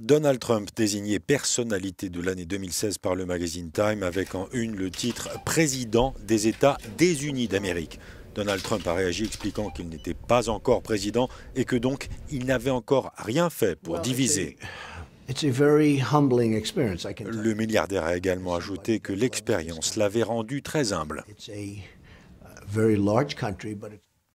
Donald Trump désigné personnalité de l'année 2016 par le magazine Time avec en une le titre Président des États désunis Unis d'Amérique. Donald Trump a réagi expliquant qu'il n'était pas encore président et que donc il n'avait encore rien fait pour diviser. Le milliardaire a également ajouté que l'expérience l'avait rendu très humble. Uh,